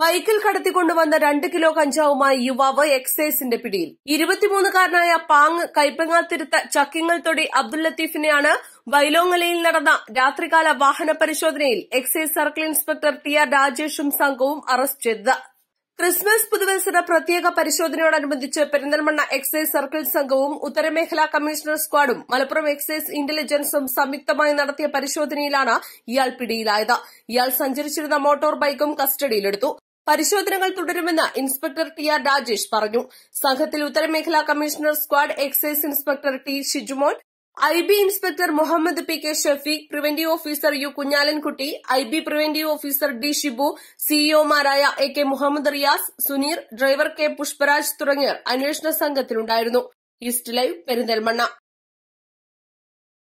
ബൈക്കിൽ കടത്തിക്കൊണ്ടുവന്ന രണ്ട് കിലോ കഞ്ചാവുമായി യുവാവ് എക്സൈസിന്റെ പിടിയിൽ ഇരുപത്തിമൂന്നുകാരനായ പാങ് കൈപ്പങ്ങാത്തിരുത്ത ചക്കിങ്ങൽ തൊടി അബ്ദുൽ ലത്തീഫിനെയാണ് വൈലോങ്ങലയിൽ നടന്ന രാത്രികാല വാഹന പരിശോധനയിൽ excise circle inspector T R രാജേഷും സംഘവും അറസ്റ്റ് ചെയ്തത് ക്രിസ്മസ് പുതുവത്സര പ്രത്യേക പരിശോധനയോടനുബന്ധിച്ച് പെരിന്തൽമണ്ണ എക്സൈസ് സർക്കിൾ സംഘവും ഉത്തരമേഖലാ കമ്മീഷണർ സ്ക്വാഡും മലപ്പുറം എക്സൈസ് ഇന്റലിജൻസും സംയുക്തമായി നടത്തിയ പരിശോധനയിലാണ് ഇയാൾ പിടിയിലായത് ഇയാൾ സഞ്ചരിച്ചിരുന്ന മോട്ടോർ ബൈക്കും കസ്റ്റഡിയിലെടുത്തു പരിശോധനകൾ തുടരുമെന്ന് ഇൻസ്പെക്ടർ ടി ആർ രാജേഷ് പറഞ്ഞു സംഘത്തിൽ ഉത്തരമേഖലാ commissioner squad excise inspector T Shijumon I B inspector Muhammad P K Shafeeq preventive officer U Kunjalankutty I B preventive officer D Shibu സിഇഒമാരായ A K Muhammad Riyas Suneer driver K Pushparaj തുടങ്ങിയവർ അന്വേഷണ സംഘത്തിലുണ്ടായിരുന്നു ഈസ്റ്റ് ലൈവ് പെരിന്തൽമണ്ണ